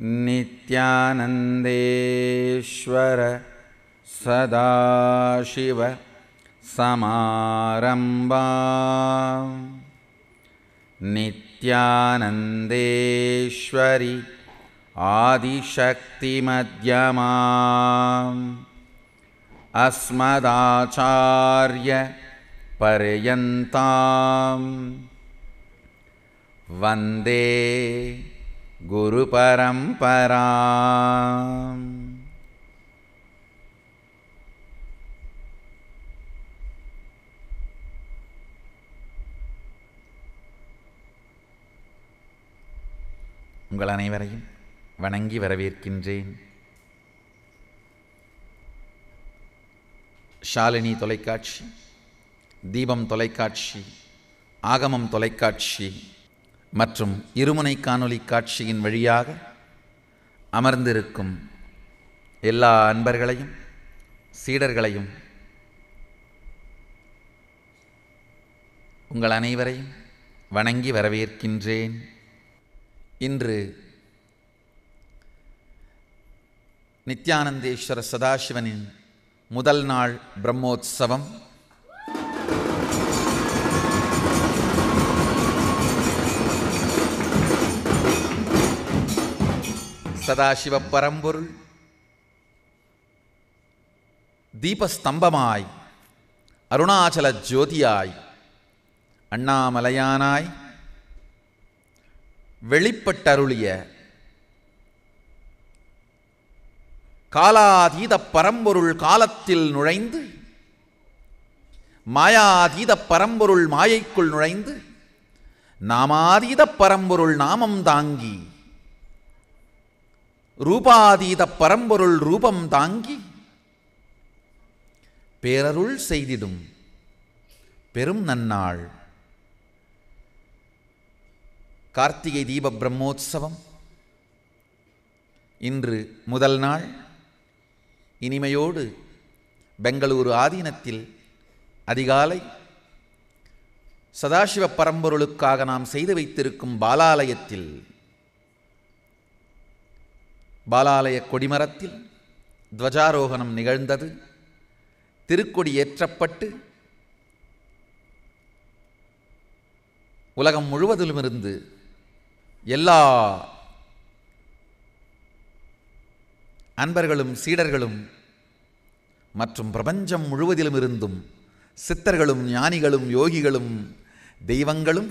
नित्यानन्देश्वर सदाशिव समारम्भा नित्यानन्देश्वरि आदिशक्तिमध्यमा अस्मदाचार्यपर्यन्ताम् वन्दे பரம்பரா உங்கள் அனைவரையும் வணங்கி வரவேற்கின்றேன் ஷாலினி தொலைக்காட்சி தீபம் தொலைக்காட்சி ஆகமம் தொலைக்காட்சி மற்றும் இருமுனை காணொளி காட்சியின் வழியாக அமர்ந்திருக்கும் எல்லா அன்பர்களையும் சீடர்களையும் உங்கள் அனைவரையும் வணங்கி வரவேற்கின்றேன் இன்று நித்யானந்தேஸ்வர சதாசிவனின் முதல் நாள் பிரம்மோத்சவம் சதாசிவ பரம்பொருள் தீபஸ்தம்பமாய் அருணாச்சல ஜோதியாய் அண்ணாமலையானாய் வெளிப்பட்டருளிய காலாதீத பரம்பொருள் காலத்தில் நுழைந்து மாயாதீத பரம்பொருள் மாயைக்குள் நுழைந்து நாமாதீத பரம்பொருள் நாமம் தாங்கி ரூபாதீத பரம்பொருள் ரூபம் தாங்கி பேரருள் செய்திடும் பெரும் நன்னாள் கார்த்திகை தீப பிரம்மோத்சவம் இன்று முதல் நாள் இனிமையோடு பெங்களூரு ஆதீனத்தில் அதிகாலை சதாசிவ பரம்பொருளுக்காக நாம் செய்து வைத்திருக்கும் பாலாலயத்தில் பாலாலய கொடிமரத்தில் துவஜாரோகணம் நிகழ்ந்தது திருக்கொடி ஏற்றப்பட்டு உலகம் முழுவதிலுமிருந்து எல்லா அன்பர்களும் சீடர்களும் மற்றும் பிரபஞ்சம் முழுவதிலும் இருந்தும் சித்தர்களும் ஞானிகளும் யோகிகளும் தெய்வங்களும்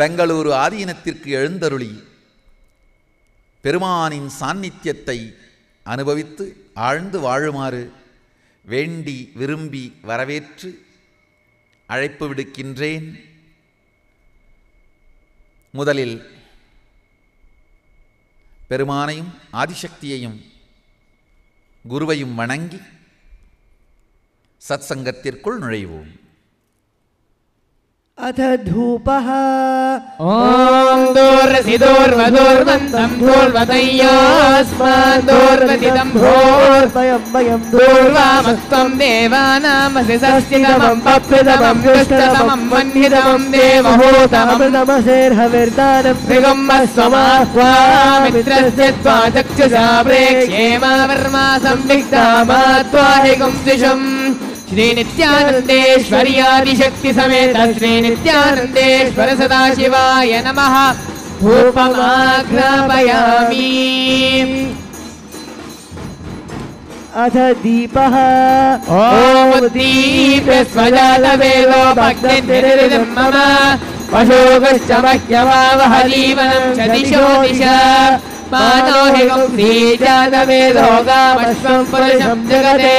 பெங்களூரு ஆதீனத்திற்கு எழுந்தருளி பெருமானின் சாநித்தியத்தை அனுபவித்து ஆழ்ந்து வாழுமாறு வேண்டி விரும்பி வரவேற்று அழைப்பு விடுக்கின்றேன் முதலில் பெருமானையும் ஆதிசக்தியையும் குருவையும் வணங்கி சத்சங்கத்திற்குள் நுழைவோம் अथ धूप ॐ दूर्सिदूर्वदूर्वन्तं दूर्वतय्यास्मादूर्वतिदं भोर्वयं वयं दूर्वामस्त्वं देवानामसि सस्तिदमं पप्रदमं दुष्टतमं वह्निदमं देवहूतमं नमसेर्हविर्दानं त्रिगुम्बस्वमाह्वामित्रस्य त्वा हि गुंसिषम् श्रीनित्यानन्देश्वर्यादिशक्ति समेतम् श्रीनित्यानन्देश्वर सदाशिवाय नमः धूपमाभ्रामयामि अथ दीपः ओ दीप स्वजालवेदो भग्ने मम पशोगश्च मह्यमावहलीव च निशो निशाी जालवेदो गामश्वम् जगते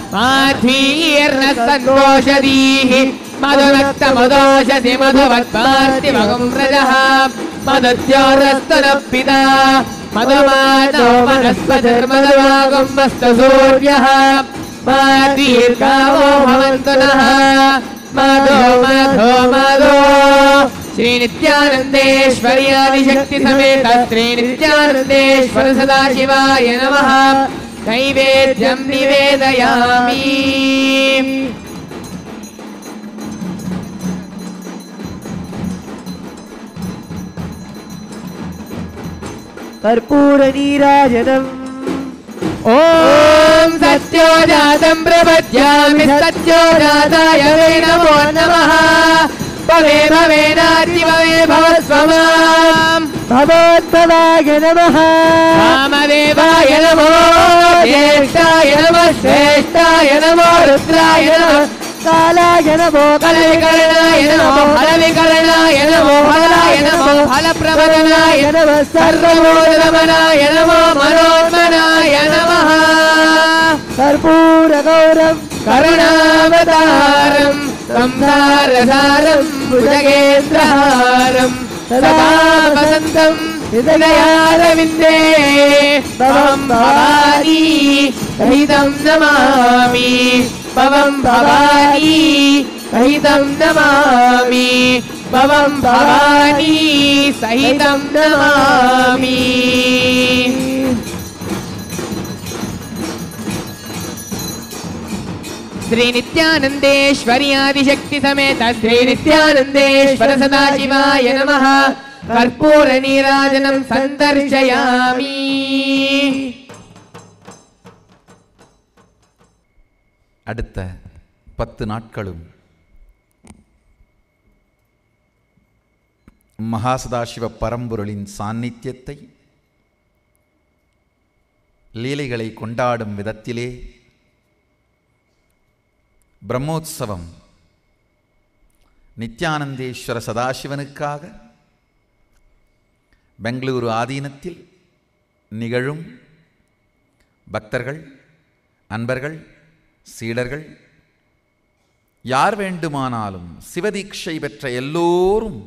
ीर्णस्तौषधीः पदुरक्त मदोषधि मधुवर्तास्तिमगुम् व्रजः पदच्चोदस्तरः पिता मधुमानौ पदस्पदवागम्बस्तसूर्यः मार्गावो भवन्तनः माधो माधो श्रीनित्यानन्देश्वर्यादिशक्ति समेत श्रीनित्यानन्देश्वर सदाशिवाय नमः नैवेद्यं निवेदयामि कर्पूरदीराजतम् ॐ सत्योजातं प्रपद्यामि सत्योजाताय सत्यो नमो नमः भवे भवेनाग्नि भवे भव स्वमा भवोत्सवाय नमः रामदेवाय नमो ज्येष्ठाय नम श्रेष्ठाय नमो रुद्रायण कालाय नमो कलविकर्णायनमो हलविकर्णाय नमो बललाय नमो हलप्रवरणाय नमः सर्वमोरमनाय नमो मनोमनाय नमः भर्पूरगौरव करुणावतारम् संहारधारं जगेस्रहारम् तदा वसन्तम् विदया रविन्द्रे पवं सहितं नमामि पवं भवानी सहितं नमामि श्री नित्यानन्देश्वरि आदिशक्ति समेत श्री नित्यानन्देश्वर सदाशिवाय नमः कर्पूर नीराजनं सन्दर्शयामि அடுத்த பத்து நாட்களும் மகாசதாசிவ பரம்பொருளின் சாநித்தியத்தை லீலைகளை கொண்டாடும் விதத்திலே பிரம்மோத்சவம் நித்யானந்தேஸ்வர சதாசிவனுக்காக பெங்களூரு ஆதீனத்தில் நிகழும் பக்தர்கள் அன்பர்கள் சீடர்கள் யார் வேண்டுமானாலும் சிவதீட்சை பெற்ற எல்லோரும்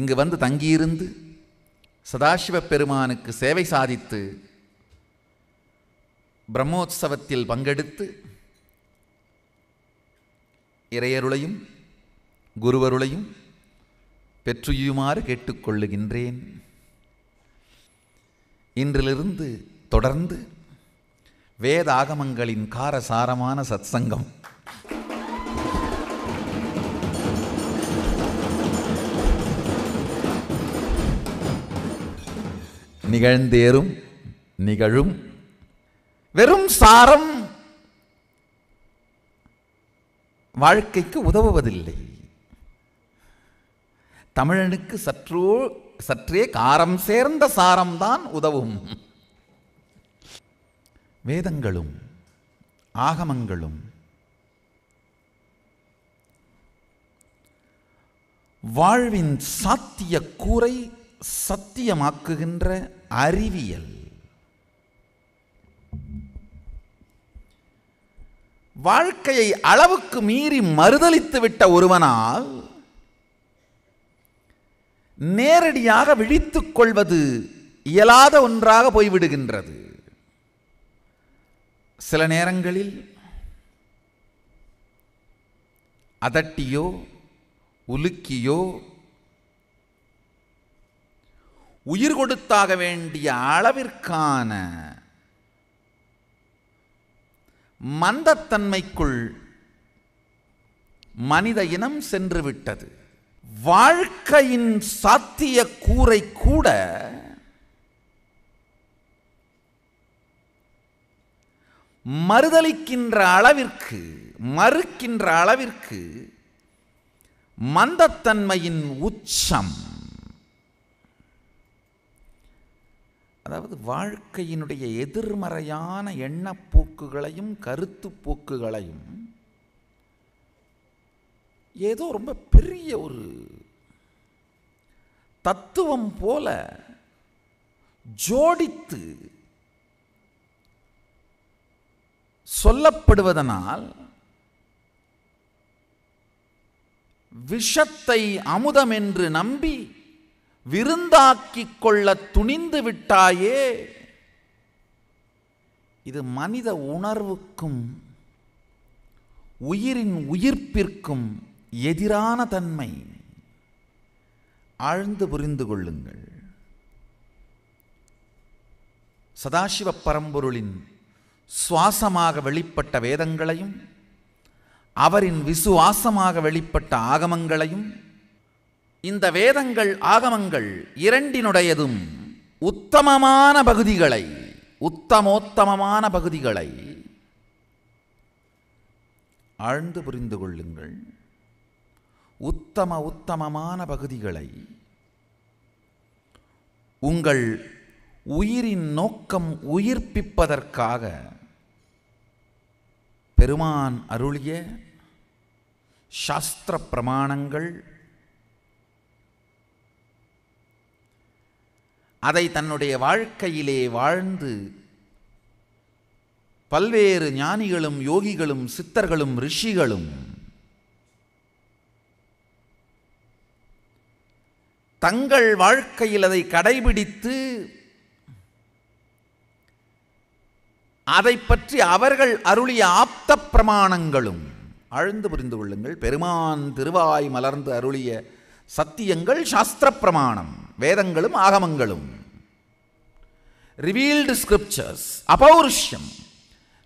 இங்கு வந்து தங்கியிருந்து சதாசிவ பெருமானுக்கு சேவை சாதித்து பிரம்மோத்சவத்தில் பங்கெடுத்து இறையருளையும் குருவருளையும் பெற்றுயுமாறு கேட்டுக்கொள்ளுகின்றேன் இன்றிலிருந்து தொடர்ந்து வேத ஆகமங்களின் காரசாரமான சத்சங்கம் நிகழ்ந்தேறும் நிகழும் வெறும் சாரம் வாழ்க்கைக்கு உதவுவதில்லை தமிழனுக்கு சற்றோ சற்றே காரம் சேர்ந்த சாரம்தான் உதவும் வேதங்களும் ஆகமங்களும் வாழ்வின் சாத்திய கூரை சத்தியமாக்குகின்ற அறிவியல் வாழ்க்கையை அளவுக்கு மீறி மறுதளித்து விட்ட ஒருவனால் நேரடியாக விழித்துக் கொள்வது இயலாத ஒன்றாக போய்விடுகின்றது சில நேரங்களில் அதட்டியோ உலுக்கியோ உயிர் கொடுத்தாக வேண்டிய அளவிற்கான மந்தத்தன்மைக்குள் மனித இனம் சென்றுவிட்டது வாழ்க்கையின் சாத்திய கூரை கூட மறுதளிக்கின்ற அளவிற்கு மறுக்கின்ற அளவிற்கு மந்தத்தன்மையின் உச்சம் அதாவது வாழ்க்கையினுடைய எதிர்மறையான எண்ணப்போக்குகளையும் கருத்து போக்குகளையும் ஏதோ ரொம்ப பெரிய ஒரு தத்துவம் போல ஜோடித்து சொல்லப்படுவதனால் விஷத்தை அமுதம் என்று நம்பி விருந்தாக்கிக் கொள்ள துணிந்து விட்டாயே இது மனித உணர்வுக்கும் உயிரின் உயிர்ப்பிற்கும் எதிரான தன்மை ஆழ்ந்து புரிந்து கொள்ளுங்கள் சதாசிவ பரம்பொருளின் சுவாசமாக வெளிப்பட்ட வேதங்களையும் அவரின் விசுவாசமாக வெளிப்பட்ட ஆகமங்களையும் இந்த வேதங்கள் ஆகமங்கள் இரண்டினுடையதும் உத்தமமான பகுதிகளை உத்தமோத்தமமான பகுதிகளை ஆழ்ந்து புரிந்து கொள்ளுங்கள் உத்தம உத்தமமான பகுதிகளை உங்கள் உயிரின் நோக்கம் உயிர்ப்பிப்பதற்காக பெருமான் அருளிய சாஸ்திர பிரமாணங்கள் அதை தன்னுடைய வாழ்க்கையிலே வாழ்ந்து பல்வேறு ஞானிகளும் யோகிகளும் சித்தர்களும் ரிஷிகளும் தங்கள் வாழ்க்கையில் அதை கடைபிடித்து அதை பற்றி அவர்கள் அருளிய ஆப்த பிரமாணங்களும் ஆழ்ந்து புரிந்து கொள்ளுங்கள் பெருமான் திருவாய் மலர்ந்து அருளிய சத்தியங்கள் சாஸ்திர பிரமாணம் வேதங்களும் ஆகமங்களும் ரிவீல்டு ஸ்கிரிப்சர்ஸ் அபௌருஷ்யம்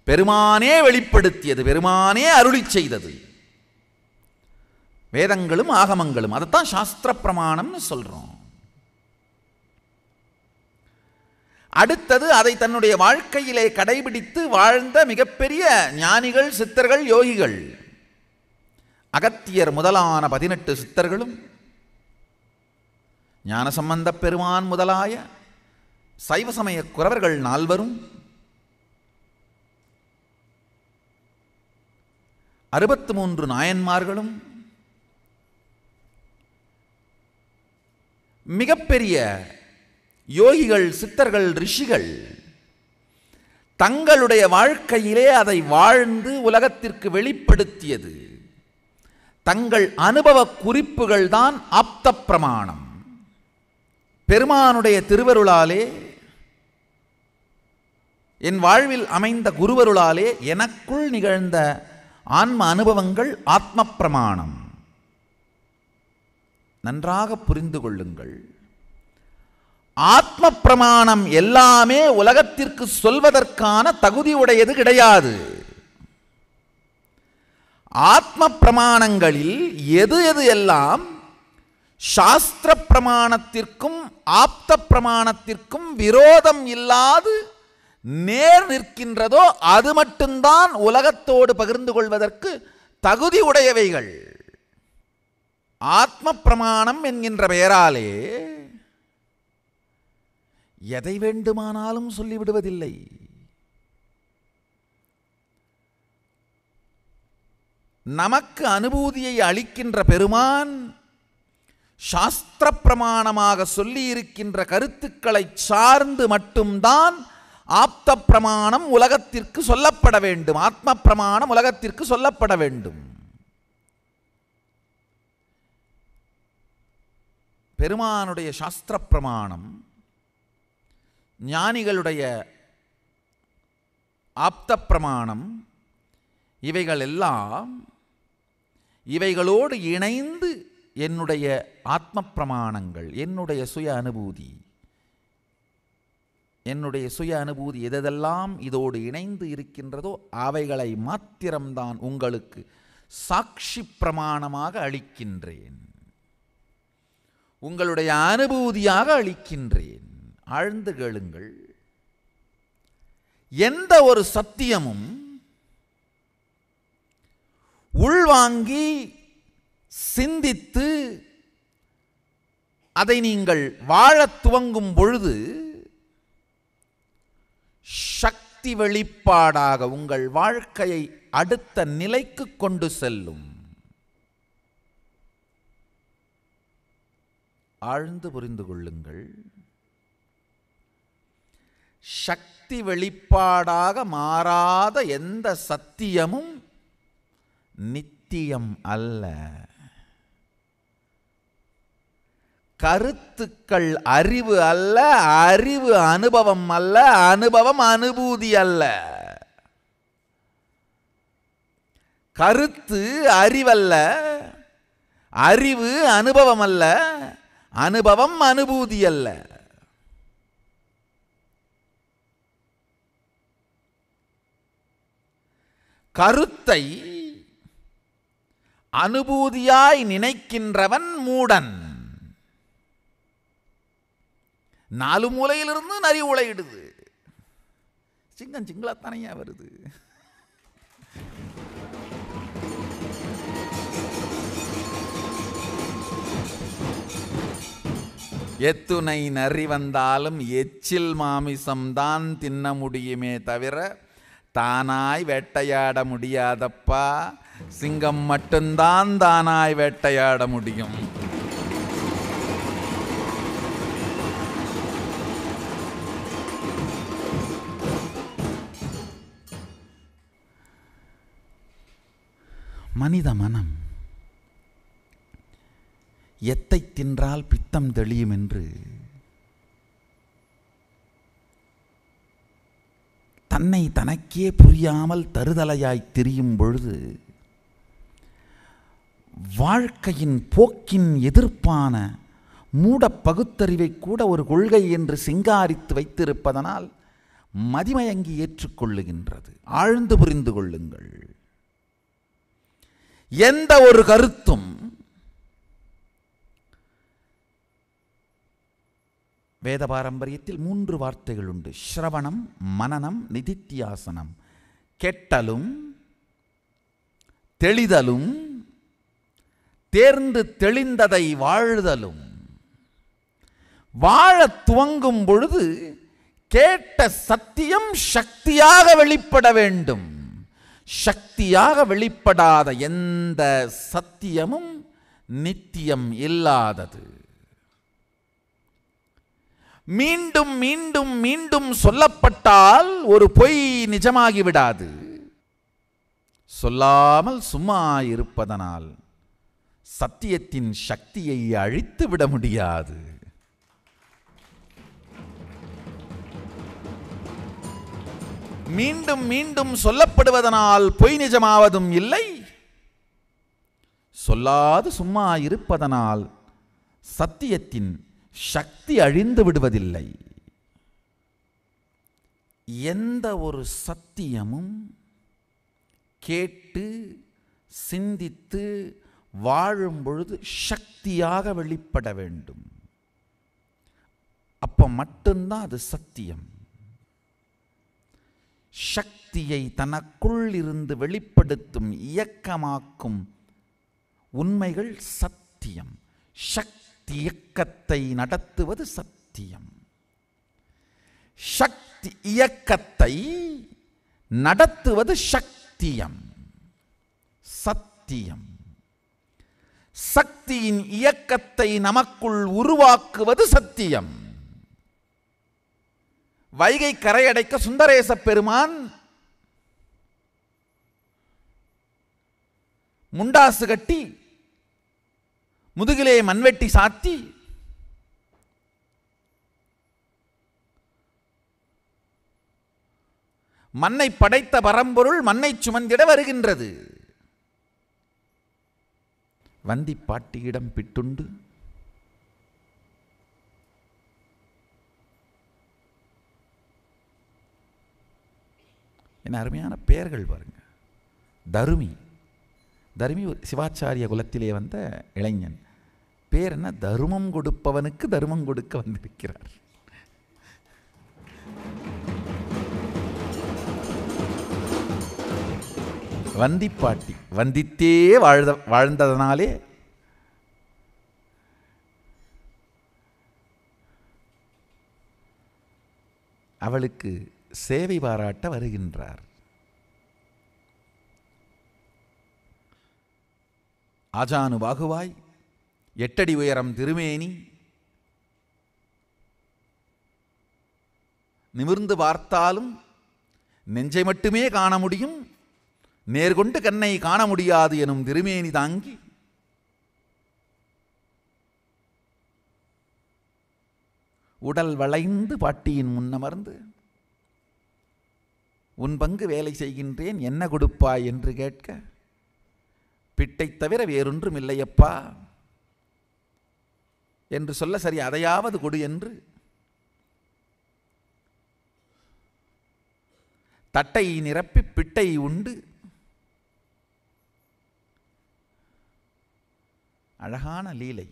பெருமானே வெளிப்படுத்தியது பெருமானே அருளி செய்தது வேதங்களும் ஆகமங்களும் அதைத்தான் சாஸ்திர பிரமாணம்னு சொல்கிறோம் அடுத்தது அதை தன்னுடைய வாழ்க்கையிலே கடைபிடித்து வாழ்ந்த மிகப்பெரிய ஞானிகள் சித்தர்கள் யோகிகள் அகத்தியர் முதலான பதினெட்டு சித்தர்களும் ஞானசம்பந்த பெருமான் முதலாய சைவ சமய குறவர்கள் நால்வரும் அறுபத்து மூன்று நாயன்மார்களும் மிகப்பெரிய யோகிகள் சித்தர்கள் ரிஷிகள் தங்களுடைய வாழ்க்கையிலே அதை வாழ்ந்து உலகத்திற்கு வெளிப்படுத்தியது தங்கள் அனுபவ குறிப்புகள்தான் ஆப்த பிரமாணம் பெருமானுடைய திருவருளாலே என் வாழ்வில் அமைந்த குருவருளாலே எனக்குள் நிகழ்ந்த ஆன்ம அனுபவங்கள் ஆத்ம பிரமாணம் நன்றாக புரிந்து கொள்ளுங்கள் ஆத்ம பிரமாணம் எல்லாமே உலகத்திற்கு சொல்வதற்கான தகுதி உடையது கிடையாது ஆத்ம பிரமாணங்களில் எது எது எல்லாம் சாஸ்திர பிரமாணத்திற்கும் ஆப்த பிரமாணத்திற்கும் விரோதம் இல்லாது நேர் நிற்கின்றதோ அது மட்டும்தான் உலகத்தோடு பகிர்ந்து கொள்வதற்கு தகுதி உடையவைகள் ஆத்ம பிரமாணம் என்கின்ற பெயராலே எதை வேண்டுமானாலும் சொல்லிவிடுவதில்லை நமக்கு அனுபூதியை அளிக்கின்ற பெருமான் சாஸ்திர பிரமாணமாக சொல்லியிருக்கின்ற கருத்துக்களை சார்ந்து மட்டும்தான் ஆப்த பிரமாணம் உலகத்திற்கு சொல்லப்பட வேண்டும் ஆத்ம பிரமாணம் உலகத்திற்கு சொல்லப்பட வேண்டும் பெருமானுடைய சாஸ்திர பிரமாணம் ஞானிகளுடைய ஆப்த பிரமாணம் இவைகள் எல்லாம் இவைகளோடு இணைந்து என்னுடைய ஆத்ம பிரமாணங்கள் என்னுடைய சுய அனுபூதி என்னுடைய சுய அனுபூதி எதெல்லாம் இதோடு இணைந்து இருக்கின்றதோ அவைகளை மாத்திரம்தான் உங்களுக்கு சாட்சி பிரமாணமாக அளிக்கின்றேன் உங்களுடைய அனுபூதியாக அளிக்கின்றேன் ஆழ்ந்து கேளுங்கள் எந்த ஒரு சத்தியமும் உள்வாங்கி சிந்தித்து அதை நீங்கள் வாழத் துவங்கும் பொழுது சக்தி வெளிப்பாடாக உங்கள் வாழ்க்கையை அடுத்த நிலைக்கு கொண்டு செல்லும் ஆழ்ந்து புரிந்து கொள்ளுங்கள் சக்தி வெளிப்பாடாக மாறாத எந்த சத்தியமும் நித்தியம் அல்ல கருத்துக்கள் அறிவு அல்ல அறிவு அனுபவம் அல்ல அனுபவம் அனுபூதி அல்ல கருத்து அறிவல்ல அறிவு அனுபவம் அல்ல அனுபவம் அனுபூதி அல்ல கருத்தை அனுபூதியாய் நினைக்கின்றவன் மூடன் நாலு மூலையிலிருந்து நரி உலையிடுது சிங்கம் சிங்களாத்தானையா வருது எத்துணை நரி வந்தாலும் எச்சில் மாமிசம்தான் தின்ன முடியுமே தவிர தானாய் வேட்டையாட முடியாதப்பா சிங்கம் மட்டும்தான் தானாய் வேட்டையாட முடியும் மனித மனம் எத்தை தின்றால் பித்தம் தெளியும் என்று தன்னை தனக்கே புரியாமல் தருதலையாய் திரியும் பொழுது வாழ்க்கையின் போக்கின் எதிர்ப்பான மூட பகுத்தறிவை கூட ஒரு கொள்கை என்று சிங்காரித்து வைத்திருப்பதனால் மதிமயங்கி ஏற்றுக்கொள்ளுகின்றது ஆழ்ந்து புரிந்து கொள்ளுங்கள் எந்த ஒரு கருத்தும் வேத பாரம்பரியத்தில் மூன்று வார்த்தைகள் உண்டு ஸ்ரவணம் மனநம் நிதித்தியாசனம் கெட்டலும் தெளிதலும் தேர்ந்து தெளிந்ததை வாழ்தலும் வாழ துவங்கும் பொழுது கேட்ட சத்தியம் சக்தியாக வெளிப்பட வேண்டும் சக்தியாக வெளிப்படாத எந்த சத்தியமும் நித்தியம் இல்லாதது மீண்டும் மீண்டும் மீண்டும் சொல்லப்பட்டால் ஒரு பொய் நிஜமாகி விடாது சொல்லாமல் சும்மா இருப்பதனால் சத்தியத்தின் சக்தியை அழித்து விட முடியாது மீண்டும் மீண்டும் சொல்லப்படுவதனால் பொய் நிஜமாவதும் இல்லை சொல்லாது சும்மா இருப்பதனால் சத்தியத்தின் சக்தி அழிந்து விடுவதில்லை எந்த ஒரு சத்தியமும் கேட்டு சிந்தித்து வாழும் பொழுது சக்தியாக வெளிப்பட வேண்டும் அப்போ மட்டும்தான் அது சத்தியம் சக்தியை தனக்குள் இருந்து வெளிப்படுத்தும் இயக்கமாக்கும் உண்மைகள் சத்தியம் சக்தி இயக்கத்தை நடத்துவது சத்தியம் சக்தி இயக்கத்தை நடத்துவது சக்தியம் சத்தியம் சக்தியின் இயக்கத்தை நமக்குள் உருவாக்குவது சத்தியம் வைகை கரையடைக்க சுந்தரேச பெருமான் முண்டாசு கட்டி முதுகிலே மண்வெட்டி சாத்தி மண்ணை படைத்த பரம்பொருள் மண்ணை சுமந்திட வருகின்றது வந்தி பாட்டியிடம் பிட்டுண்டு என்ன அருமையான பெயர்கள் பாருங்க தருமி தருமி ஒரு சிவாச்சாரிய குலத்திலே வந்த இளைஞன் பேர் என்ன தருமம் கொடுப்பவனுக்கு தருமம் கொடுக்க வந்திருக்கிறார் வந்திப்பாட்டி வந்தித்தே வாழ்ந்த வாழ்ந்ததனாலே அவளுக்கு சேவை பாராட்ட வருகின்றார் ஆஜானு பாகுவாய் எட்டடி உயரம் திருமேனி நிமிர்ந்து பார்த்தாலும் நெஞ்சை மட்டுமே காண முடியும் நேர்கொண்டு கண்ணை காண முடியாது எனும் திருமேனி தாங்கி உடல் வளைந்து பாட்டியின் முன்னமர்ந்து உன் பங்கு வேலை செய்கின்றேன் என்ன கொடுப்பாய் என்று கேட்க பிட்டை தவிர வேறொன்றும் இல்லையப்பா என்று சொல்ல சரி அதையாவது கொடு என்று தட்டை நிரப்பி பிட்டை உண்டு அழகான லீலை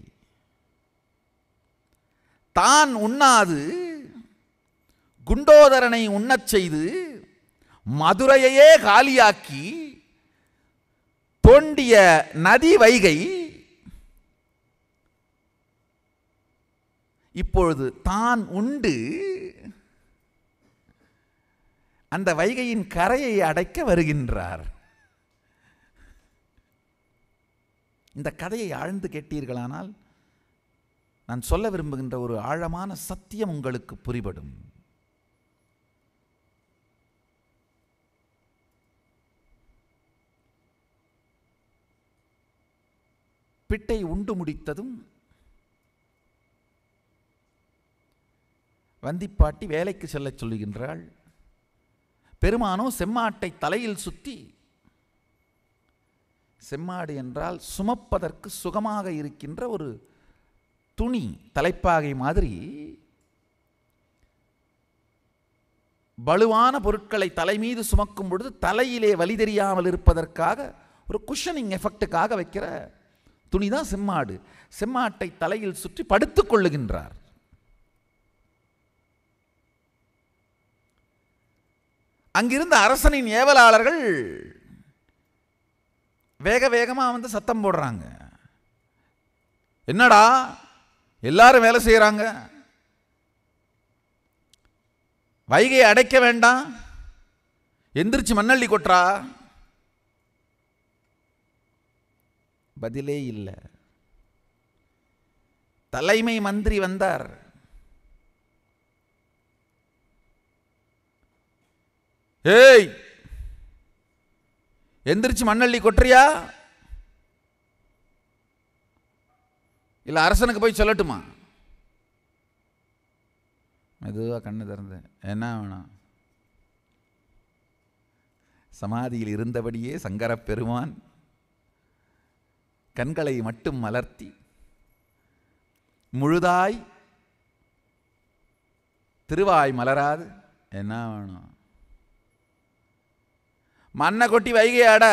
தான் உண்ணாது குண்டோதரனை உண்ணச் செய்து மதுரையையே காலியாக்கி தோண்டிய நதி வைகை இப்பொழுது தான் உண்டு அந்த வைகையின் கரையை அடைக்க வருகின்றார் இந்த கதையை ஆழ்ந்து கேட்டீர்களானால் நான் சொல்ல விரும்புகின்ற ஒரு ஆழமான சத்தியம் உங்களுக்கு புரிபடும் பிட்டை உண்டு முடித்ததும் வந்திப்பாட்டி வேலைக்கு செல்ல சொல்லுகின்றாள் பெருமானோ செம்மாட்டை தலையில் சுற்றி செம்மாடு என்றால் சுமப்பதற்கு சுகமாக இருக்கின்ற ஒரு துணி தலைப்பாகை மாதிரி வலுவான பொருட்களை தலை மீது சுமக்கும் பொழுது தலையிலே வலி தெரியாமல் இருப்பதற்காக ஒரு குஷனிங் எஃபெக்டுக்காக வைக்கிற துணிதான் செம்மாடு செம்மாட்டை தலையில் சுற்றி படுத்துக் கொள்ளுகின்றார் அங்கிருந்த அரசனின் ஏவலாளர்கள் வேக வேகமாக வந்து சத்தம் போடுறாங்க என்னடா எல்லாரும் வேலை செய்கிறாங்க வைகை அடைக்க வேண்டாம் எந்திரிச்சு மண்ணள்ளி கொட்டுறா பதிலே இல்லை தலைமை மந்திரி வந்தார் ஏய் எந்திரிச்சு மண்ணள்ளி கொட்டுறியா இல்லை அரசனுக்கு போய் சொல்லட்டுமா மெதுவாக கண்ணு திறந்தேன் என்ன வேணும் சமாதியில் இருந்தபடியே சங்கரப் பெருமான் கண்களை மட்டும் மலர்த்தி முழுதாய் திருவாய் மலராது என்ன வேணும் மண்ணை கொட்டி வைகையாட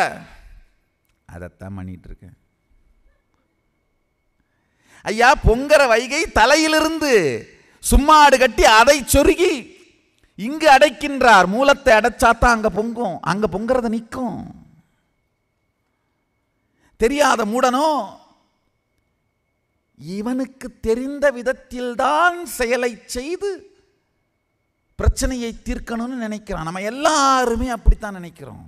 அதைத்தான் பண்ணிட்டு இருக்கேன் ஐயா பொங்குற வைகை தலையிலிருந்து சும்மாடு கட்டி அதை சொருகி இங்கு அடைக்கின்றார் மூலத்தை அடைச்சாத்தான் அங்கே பொங்கும் அங்கே பொங்கிறத நிற்கும் தெரியாத மூடனோ இவனுக்கு தெரிந்த விதத்தில்தான் செயலை செய்து பிரச்சனையை தீர்க்கணும்னு நினைக்கிறான் நம்ம எல்லாருமே அப்படித்தான் நினைக்கிறோம்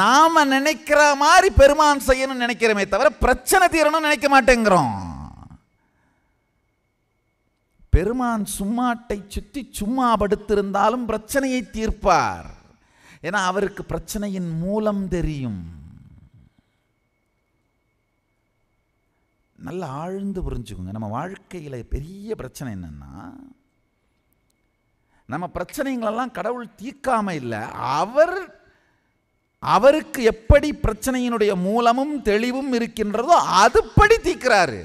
நாம் நினைக்கிற மாதிரி பெருமான் செய்யணும்னு நினைக்கிறோமே தவிர பிரச்சனை தீரணும்னு நினைக்க மாட்டேங்கிறோம் பெருமான் சும்மாட்டை சுற்றி சும்மா படுத்திருந்தாலும் பிரச்சனையை தீர்ப்பார் ஏன்னா அவருக்கு பிரச்சனையின் மூலம் தெரியும் நல்லா ஆழ்ந்து புரிஞ்சுக்கோங்க நம்ம வாழ்க்கையில் பெரிய பிரச்சனை என்னென்னா நம்ம பிரச்சனைங்களெல்லாம் கடவுள் தீர்க்காம இல்லை அவர் அவருக்கு எப்படி பிரச்சனையினுடைய மூலமும் தெளிவும் இருக்கின்றதோ அதுபடி தீர்க்கிறாரு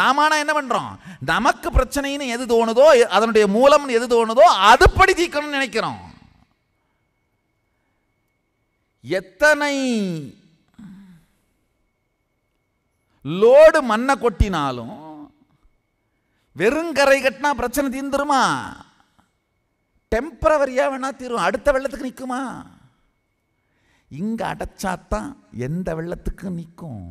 நாமனா என்ன பண்ணுறோம் நமக்கு பிரச்சனைன்னு எது தோணுதோ அதனுடைய மூலம் எது தோணுதோ அதுபடி தீர்க்கணும்னு நினைக்கிறோம் எத்தனை லோடு மண்ணை கொட்டினாலும் வெறுங்கரை கட்டினா பிரச்சனை தீர்ந்துருமா டெம்பரவரியாக வேணால் தீரும் அடுத்த வெள்ளத்துக்கு நிற்குமா இங்கே அடைச்சாத்தான் எந்த வெள்ளத்துக்கும் நிற்கும்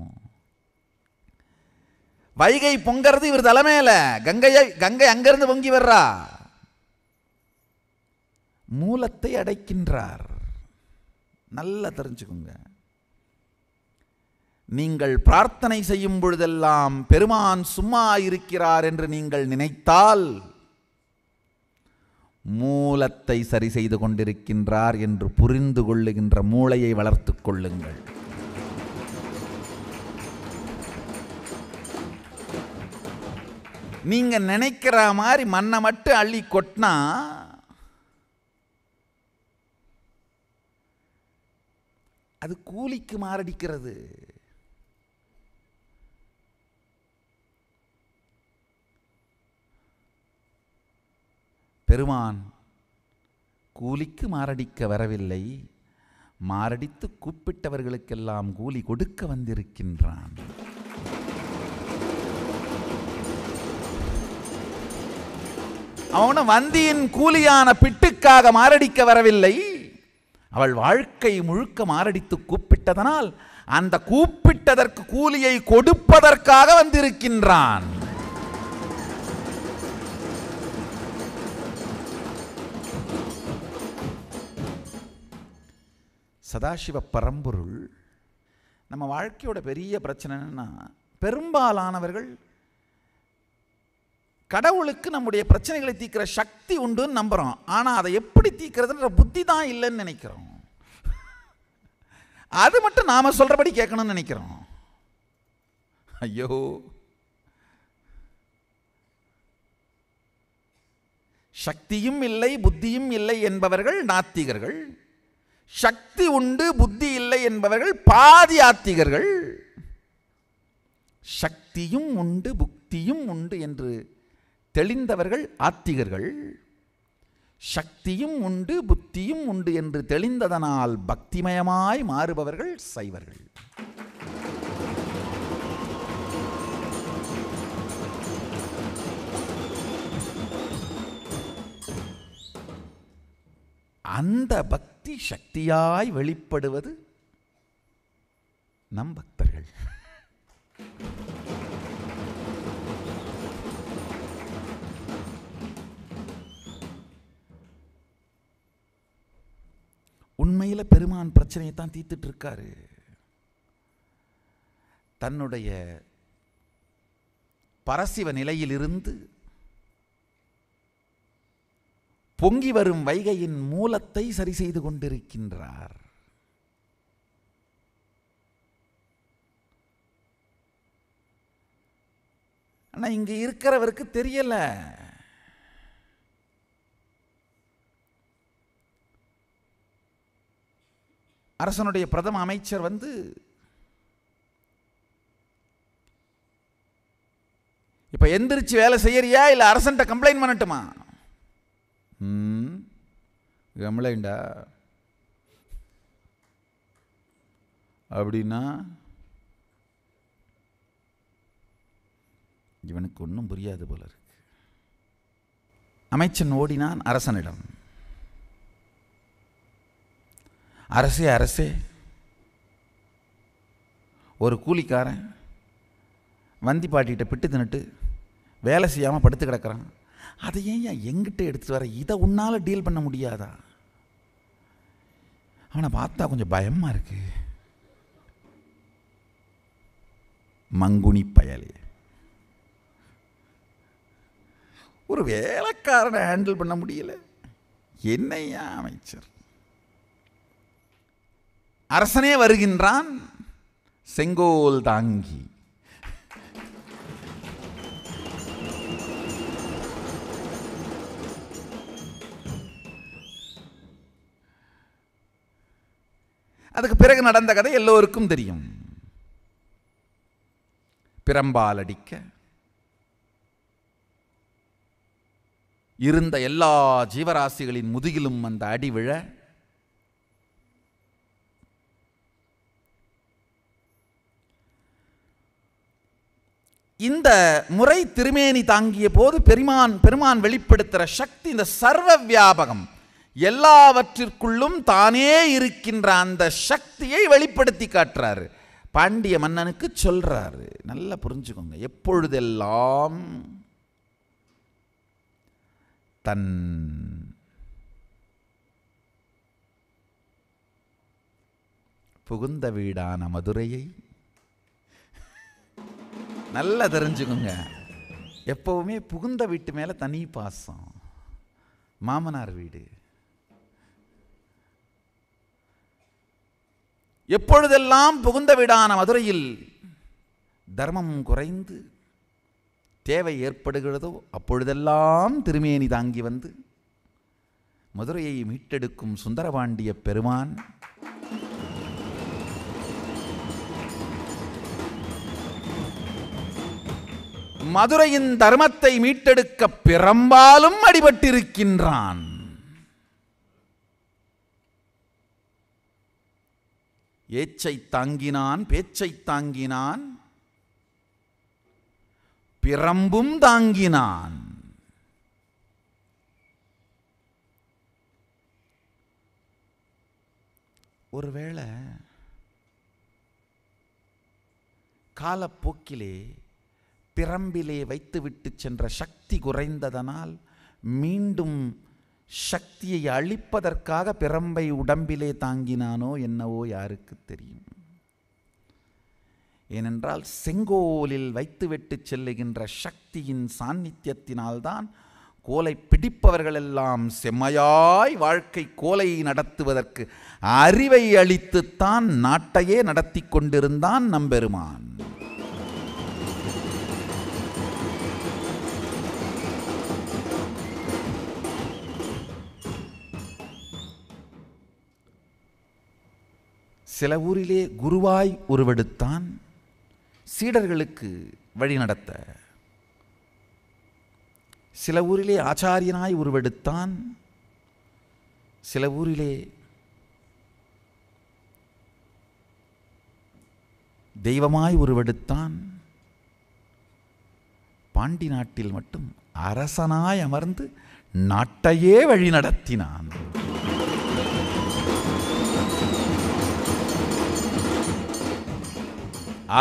வைகை பொங்கிறது இவர் தலைமையில் கங்கையை கங்கை அங்கேருந்து பொங்கி வர்றா மூலத்தை அடைக்கின்றார் நல்லா தெரிஞ்சுக்கோங்க நீங்கள் பிரார்த்தனை செய்யும் பொழுதெல்லாம் பெருமான் சும்மா இருக்கிறார் என்று நீங்கள் நினைத்தால் மூலத்தை சரி செய்து கொண்டிருக்கின்றார் என்று புரிந்து கொள்ளுகின்ற மூளையை வளர்த்து கொள்ளுங்கள் நீங்க நினைக்கிற மாதிரி மண்ணை மட்டும் அள்ளி கொட்டினா அது கூலிக்கு மாரடிக்கிறது பெருமான் கூலிக்கு மாரடிக்க வரவில்லை மாரடித்து கூப்பிட்டவர்களுக்கெல்லாம் கூலி கொடுக்க வந்திருக்கின்றான் அவன வந்தியின் கூலியான பிட்டுக்காக மாரடிக்க வரவில்லை அவள் வாழ்க்கை முழுக்க மாரடித்து கூப்பிட்டதனால் அந்த கூப்பிட்டதற்கு கூலியை கொடுப்பதற்காக வந்திருக்கின்றான் சதாசிவ பரம்பொருள் நம்ம வாழ்க்கையோட பெரிய பிரச்சனைன்னா பெரும்பாலானவர்கள் கடவுளுக்கு நம்முடைய பிரச்சனைகளை தீர்க்கிற சக்தி உண்டுன்னு நம்புகிறோம் ஆனால் அதை எப்படி தீர்க்கிறதுன்ற புத்தி தான் இல்லைன்னு நினைக்கிறோம் அது மட்டும் நாம் சொல்கிறபடி கேட்கணும்னு நினைக்கிறோம் ஐயோ சக்தியும் இல்லை புத்தியும் இல்லை என்பவர்கள் நாத்திகர்கள் சக்தி உண்டு புத்தி இல்லை என்பவர்கள் பாதி ஆத்திகர்கள் சக்தியும் உண்டு புக்தியும் உண்டு என்று தெளிந்தவர்கள் ஆத்திகர்கள் சக்தியும் உண்டு புத்தியும் உண்டு என்று தெளிந்ததனால் பக்திமயமாய் மாறுபவர்கள் சைவர்கள் அந்த பக்தி சக்தியாய் வெளிப்படுவது நம் பக்தர்கள் உண்மையில் பெருமான் பிரச்சனையை தான் தீர்த்துட்டு இருக்காரு தன்னுடைய பரசிவ நிலையிலிருந்து பொங்கி வரும் வைகையின் மூலத்தை சரி செய்து கொண்டிருக்கின்றார் ஆனால் இங்கே இருக்கிறவருக்கு தெரியல அரசனுடைய பிரதம அமைச்சர் வந்து இப்போ எந்திரிச்சு வேலை செய்யறியா இல்லை அரசன்ட்ட கம்ப்ளைண்ட் பண்ணட்டுமா கமலைண்டா அப்படின்னா இவனுக்கு ஒன்றும் புரியாது போல இருக்கு அமைச்சன் ஓடினான் அரசனிடம் அரசே அரசே ஒரு கூலிக்காரன் வந்தி பாட்டிகிட்ட பிட்டு தின்னுட்டு வேலை செய்யாமல் படுத்து கிடக்கிறான் அதை ஏன் எங்கிட்ட எடுத்துகிட்டு வர இதை உன்னால் டீல் பண்ண முடியாதா அவனை பார்த்தா கொஞ்சம் பயமாக இருக்கு மங்குனி பயலே ஒரு வேலைக்காரனை ஹேண்டில் பண்ண முடியல என்னையா அமைச்சர் அரசனே வருகின்றான் செங்கோல் தாங்கி அதுக்கு பிறகு நடந்த கதை எல்லோருக்கும் தெரியும் பிரம்பால் அடிக்க இருந்த எல்லா ஜீவராசிகளின் முதுகிலும் அந்த அடி விழ இந்த முறை திருமேனி தாங்கிய போது பெருமான் பெருமான் வெளிப்படுத்துகிற சக்தி இந்த சர்வ வியாபகம் எல்லாவற்றிற்குள்ளும் தானே இருக்கின்ற அந்த சக்தியை வெளிப்படுத்தி காட்டுறாரு பாண்டிய மன்னனுக்கு சொல்றாரு நல்லா புரிஞ்சுக்கோங்க எப்பொழுதெல்லாம் தன் புகுந்த வீடான மதுரையை நல்லா தெரிஞ்சுக்கோங்க எப்போவுமே புகுந்த வீட்டு மேலே தனி பாசம் மாமனார் வீடு எப்பொழுதெல்லாம் புகுந்த வீடான மதுரையில் தர்மம் குறைந்து தேவை ஏற்படுகிறதோ அப்பொழுதெல்லாம் திருமேனி தாங்கி வந்து மதுரையை மீட்டெடுக்கும் சுந்தரபாண்டிய பெருமான் மதுரையின் தர்மத்தை மீட்டெடுக்க பெரும்பாலும் அடிபட்டிருக்கின்றான் ஏச்சை தாங்கினான் பேச்சை தாங்கினான் பிரம்பும் தாங்கினான் ஒருவேளை காலப்போக்கிலே பிரம்பிலே வைத்துவிட்டு சென்ற சக்தி குறைந்ததனால் மீண்டும் சக்தியை அழிப்பதற்காக பிரம்பை உடம்பிலே தாங்கினானோ என்னவோ யாருக்கு தெரியும் ஏனென்றால் செங்கோலில் வைத்துவிட்டு செல்லுகின்ற சக்தியின் சாநித்தியத்தினால்தான் கோலை பிடிப்பவர்களெல்லாம் செம்மையாய் வாழ்க்கை கோலை நடத்துவதற்கு அறிவை அளித்துத்தான் நாட்டையே நடத்தி கொண்டிருந்தான் நம்பெருமான் சில ஊரிலே குருவாய் உருவெடுத்தான் சீடர்களுக்கு வழி நடத்த சில ஊரிலே ஆச்சாரியனாய் உருவெடுத்தான் சில ஊரிலே தெய்வமாய் உருவெடுத்தான் பாண்டி நாட்டில் மட்டும் அரசனாய் அமர்ந்து நாட்டையே வழி நடத்தினான்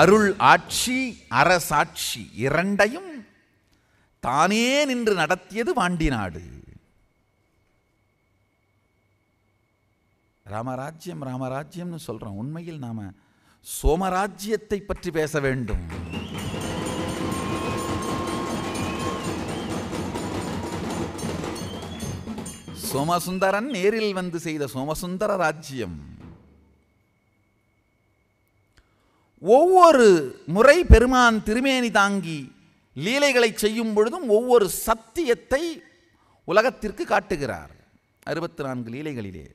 அருள் ஆட்சி அரசாட்சி இரண்டையும் தானே நின்று நடத்தியது வாண்டி நாடு ராமராஜ்யம் ராமராஜ்யம்னு சொல்கிறோம் உண்மையில் நாம் சோமராஜ்யத்தை பற்றி பேச வேண்டும் சோமசுந்தரன் நேரில் வந்து செய்த சோமசுந்தர ராஜ்யம் ஒவ்வொரு முறை பெருமான் திருமேனி தாங்கி லீலைகளை செய்யும் பொழுதும் ஒவ்வொரு சத்தியத்தை உலகத்திற்கு காட்டுகிறார் அறுபத்தி நான்கு லீலைகளிலே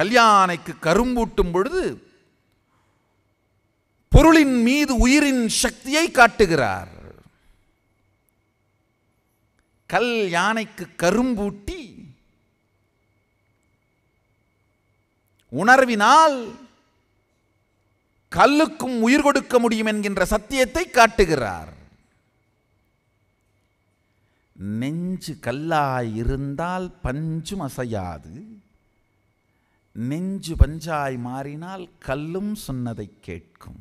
கல்யாணைக்கு கரும்பூட்டும் பொழுது பொருளின் மீது உயிரின் சக்தியை காட்டுகிறார் கல் யானைக்கு கரும்பூட்டி உணர்வினால் கல்லுக்கும் உயிர் கொடுக்க முடியும் என்கின்ற சத்தியத்தை காட்டுகிறார் நெஞ்சு இருந்தால் பஞ்சும் அசையாது நெஞ்சு பஞ்சாய் மாறினால் கல்லும் சொன்னதை கேட்கும்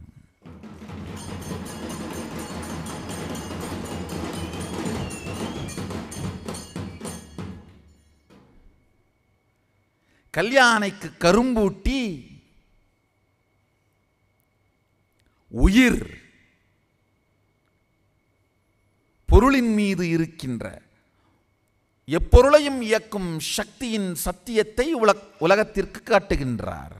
கல்யாணைக்கு கரும்பூட்டி உயிர் பொருளின் மீது இருக்கின்ற எப்பொருளையும் இயக்கும் சக்தியின் சத்தியத்தை உலகத்திற்கு காட்டுகின்றார்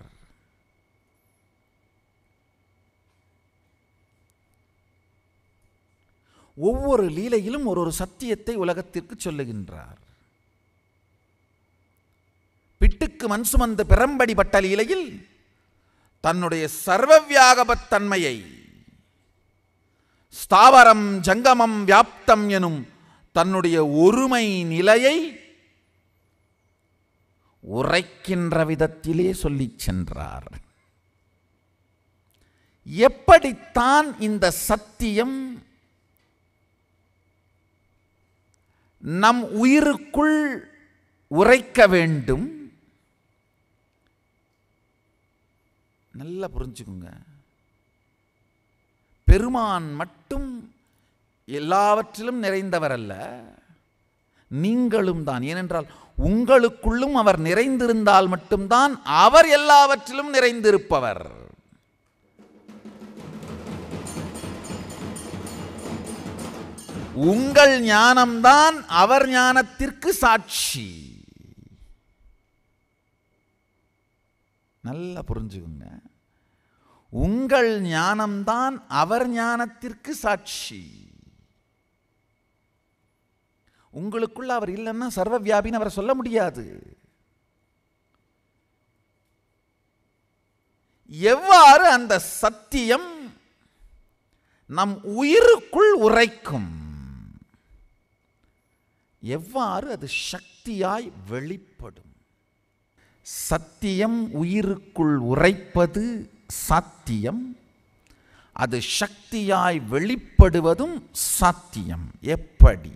ஒவ்வொரு லீலையிலும் ஒரு ஒரு சத்தியத்தை உலகத்திற்கு சொல்லுகின்றார் பிட்டுக்கு மண் சுமந்த பட்ட லீலையில் தன்னுடைய சர்வ வியாகபத்தன்மையை ஸ்தாவரம் ஜங்கமம் வியாப்தம் எனும் தன்னுடைய ஒருமை நிலையை உரைக்கின்ற விதத்திலே சொல்லிச் சென்றார் எப்படித்தான் இந்த சத்தியம் நம் உயிருக்குள் உரைக்க வேண்டும் நல்லா புரிஞ்சுக்குங்க பெருமான் மட்டும் எல்லாவற்றிலும் நிறைந்தவர் அல்ல நீங்களும் தான் ஏனென்றால் உங்களுக்குள்ளும் அவர் நிறைந்திருந்தால் மட்டும்தான் அவர் எல்லாவற்றிலும் நிறைந்திருப்பவர் உங்கள் ஞானம்தான் அவர் ஞானத்திற்கு சாட்சி நல்லா புரிஞ்சுக்குங்க உங்கள் ஞானம்தான் அவர் ஞானத்திற்கு சாட்சி உங்களுக்குள்ள அவர் இல்லைன்னா சர்வ வியாபின்னு அவரை சொல்ல முடியாது எவ்வாறு அந்த சத்தியம் நம் உயிருக்குள் உரைக்கும் எவ்வாறு அது சக்தியாய் வெளிப்படும் சத்தியம் உயிருக்குள் உரைப்பது சத்தியம் அது சக்தியாய் வெளிப்படுவதும் சத்தியம் எப்படி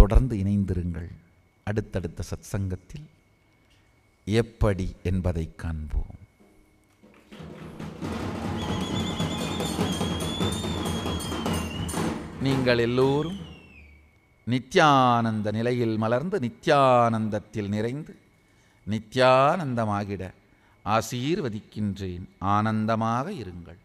தொடர்ந்து இணைந்திருங்கள் அடுத்தடுத்த சத் சங்கத்தில் எப்படி என்பதை காண்போம் நீங்கள் எல்லோரும் நித்யானந்த நிலையில் மலர்ந்து நித்யானந்தத்தில் நிறைந்து நித்யானந்தமாகிட ஆசீர்வதிக்கின்றேன் ஆனந்தமாக இருங்கள்